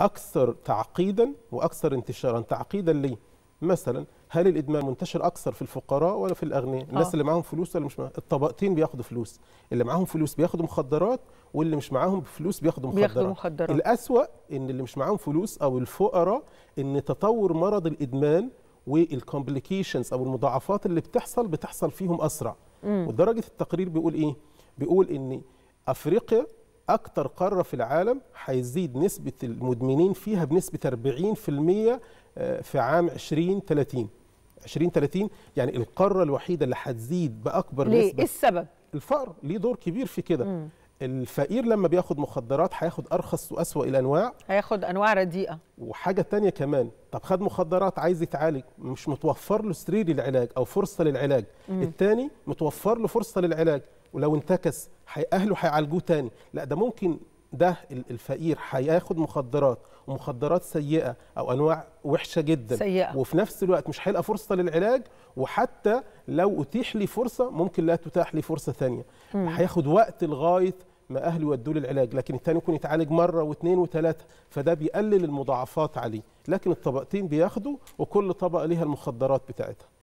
أكثر تعقيدا وأكثر انتشارا تعقيدا ليه؟ مثلا هل الادمان منتشر اكثر في الفقراء ولا في الاغنياء آه. الناس اللي معاهم فلوس ولا مش معاهم الطبقتين بياخدوا فلوس اللي معاهم فلوس بياخدوا مخدرات واللي مش معاهم فلوس بياخدوا مخدرات بياخدوا مخدرات الاسوا ان اللي مش معاهم فلوس او الفقراء ان تطور مرض الادمان والكومبليكيشنز او المضاعفات اللي بتحصل بتحصل فيهم اسرع م. ودرجه التقرير بيقول ايه بيقول ان افريقيا اكتر قاره في العالم هيزيد نسبه المدمنين فيها بنسبه 40% آه، في عام 2030 2030 يعني القاره الوحيده اللي هتزيد باكبر ليه؟ نسبه ليه السبب الفقر ليه دور كبير في كده الفقير لما بياخد مخدرات هياخد ارخص واسوا الانواع هياخد انواع رديئه وحاجه تانية كمان طب خد مخدرات عايز يتعالج مش متوفر له سرير العلاج او فرصه للعلاج مم. التاني متوفر له فرصه للعلاج ولو انتكس اهله هيعالجوه تاني لا ده ممكن ده الفقير هياخد مخدرات ومخدرات سيئه او انواع وحشه جدا سيئة. وفي نفس الوقت مش هيلقى فرصه للعلاج وحتى لو اتيح لي فرصه ممكن لا تتاح لي فرصه ثانيه هياخد وقت لغايه ما اهله يودوه للعلاج لكن الثاني ممكن يتعالج مره واثنين وثلاثه فده بيقلل المضاعفات عليه لكن الطبقتين بياخدوا وكل طبقه ليها المخدرات بتاعتها